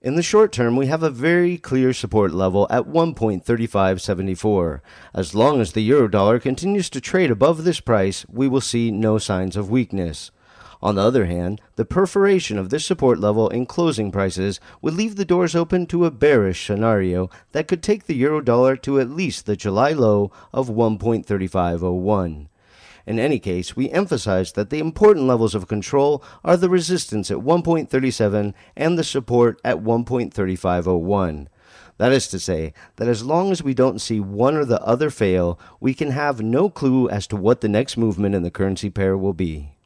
In the short term, we have a very clear support level at 1.3574. As long as the euro-dollar continues to trade above this price, we will see no signs of weakness. On the other hand, the perforation of this support level in closing prices would leave the doors open to a bearish scenario that could take the euro-dollar to at least the July low of 1.3501. In any case, we emphasize that the important levels of control are the resistance at 1.37 and the support at 1.3501. That is to say, that as long as we don't see one or the other fail, we can have no clue as to what the next movement in the currency pair will be.